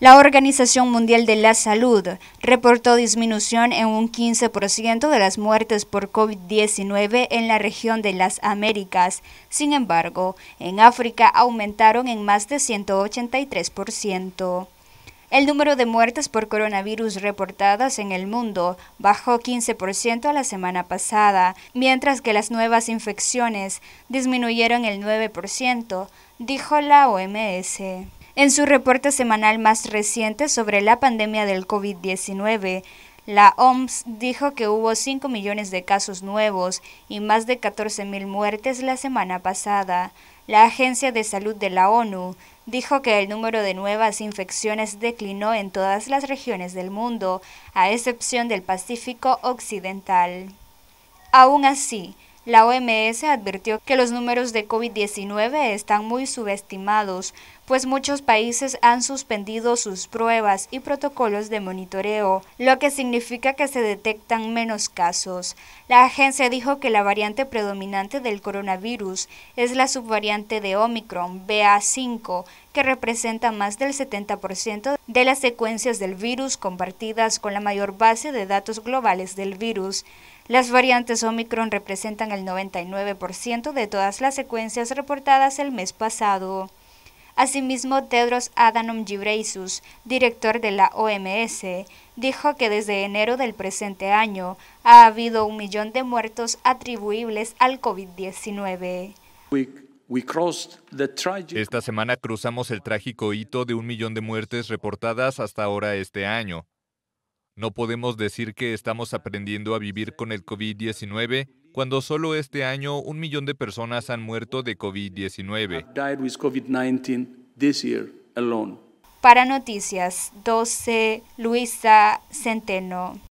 La Organización Mundial de la Salud reportó disminución en un 15% de las muertes por COVID-19 en la región de las Américas. Sin embargo, en África aumentaron en más de 183%. El número de muertes por coronavirus reportadas en el mundo bajó 15% a la semana pasada, mientras que las nuevas infecciones disminuyeron el 9%, dijo la OMS. En su reporte semanal más reciente sobre la pandemia del COVID-19, la OMS dijo que hubo 5 millones de casos nuevos y más de mil muertes la semana pasada. La Agencia de Salud de la ONU dijo que el número de nuevas infecciones declinó en todas las regiones del mundo, a excepción del Pacífico Occidental. Aún así, la OMS advirtió que los números de COVID-19 están muy subestimados, pues muchos países han suspendido sus pruebas y protocolos de monitoreo, lo que significa que se detectan menos casos. La agencia dijo que la variante predominante del coronavirus es la subvariante de Omicron, BA5, que representa más del 70% de las secuencias del virus compartidas con la mayor base de datos globales del virus. Las variantes Omicron representan el 99% de todas las secuencias reportadas el mes pasado. Asimismo, Tedros Adhanom Ghebreyesus, director de la OMS, dijo que desde enero del presente año ha habido un millón de muertos atribuibles al COVID-19. Esta semana cruzamos el trágico hito de un millón de muertes reportadas hasta ahora este año. No podemos decir que estamos aprendiendo a vivir con el COVID-19 cuando solo este año un millón de personas han muerto de COVID-19. Para Noticias 12, Luisa Centeno.